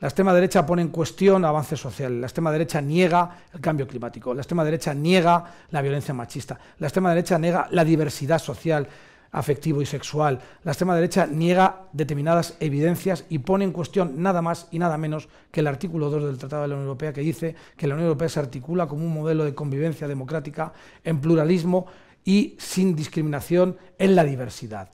La extrema derecha pone en cuestión avances social, la extrema derecha niega el cambio climático, la extrema derecha niega la violencia machista, la extrema derecha niega la diversidad social, afectivo y sexual, la extrema derecha niega determinadas evidencias y pone en cuestión nada más y nada menos que el artículo 2 del Tratado de la Unión Europea que dice que la Unión Europea se articula como un modelo de convivencia democrática en pluralismo y sin discriminación en la diversidad.